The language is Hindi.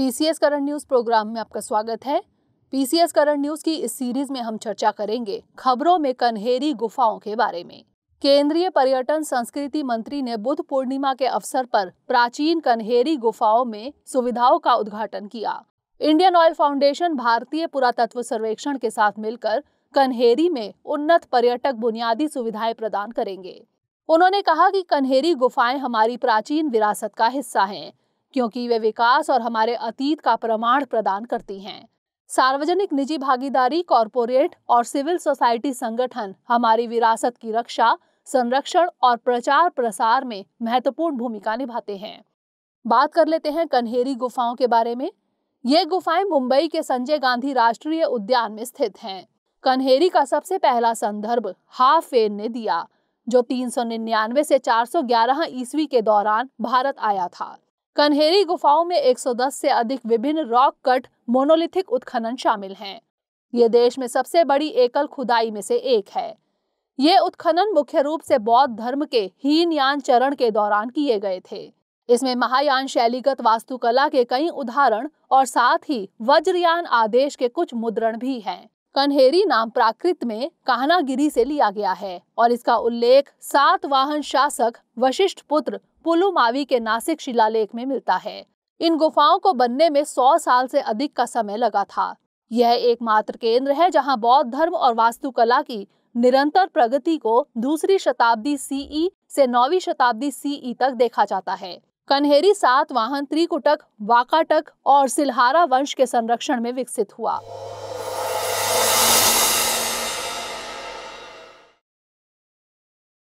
पीसीएस करंट न्यूज़ प्रोग्राम में आपका स्वागत है पीसीएस करंट न्यूज़ की इस सीरीज में हम चर्चा करेंगे खबरों में कन्हेरी गुफाओं के बारे में केंद्रीय पर्यटन संस्कृति मंत्री ने बुद्ध पूर्णिमा के अवसर पर प्राचीन कन्हेरी गुफाओं में सुविधाओं का उद्घाटन किया इंडियन ऑयल फाउंडेशन भारतीय पुरातत्व सर्वेक्षण के साथ मिलकर कन्हेरी में उन्नत पर्यटक बुनियादी सुविधाएं प्रदान करेंगे उन्होंने कहा कि कन्हेरी गुफाएं हमारी प्राचीन विरासत का हिस्सा हैं क्योंकि वे विकास और हमारे अतीत का प्रमाण प्रदान करती हैं सार्वजनिक निजी भागीदारी कॉरपोरेट और सिविल सोसाइटी संगठन हमारी विरासत की रक्षा संरक्षण और प्रचार प्रसार में महत्वपूर्ण भूमिका निभाते हैं बात कर लेते हैं कन्हेरी गुफाओं के बारे में ये गुफाएं मुंबई के संजय गांधी राष्ट्रीय उद्यान में स्थित हैं कन्हेरी का सबसे पहला संदर्भ हाफ ने दिया जो 399 से 411 ईस्वी के दौरान भारत आया था कन्हेरी गुफाओं में 110 से अधिक विभिन्न रॉक कट मोनोलिथिक उत्खनन शामिल हैं ये देश में सबसे बड़ी एकल खुदाई में से एक है ये उत्खनन मुख्य रूप से बौद्ध धर्म के हीन यान चरण के दौरान किए गए थे इसमें महायान शैलीगत वास्तुकला के कई उदाहरण और साथ ही वज्रयान आदेश के कुछ मुद्रण भी हैं कन्हेरी नाम प्राकृत में कहनागिरी से लिया गया है और इसका उल्लेख सात वाहन शासक वशिष्ठ पुत्र पुलुमावी के नासिक शिलालेख में मिलता है इन गुफाओं को बनने में सौ साल से अधिक का समय लगा था यह एकमात्र केंद्र है जहां बौद्ध धर्म और वास्तुकला की निरंतर प्रगति को दूसरी शताब्दी सीई से नौवीं शताब्दी सीई तक देखा जाता है कन्हेरी सात वाहन त्रिकुटक वाकाटक और सिल्हारा वंश के संरक्षण में विकसित हुआ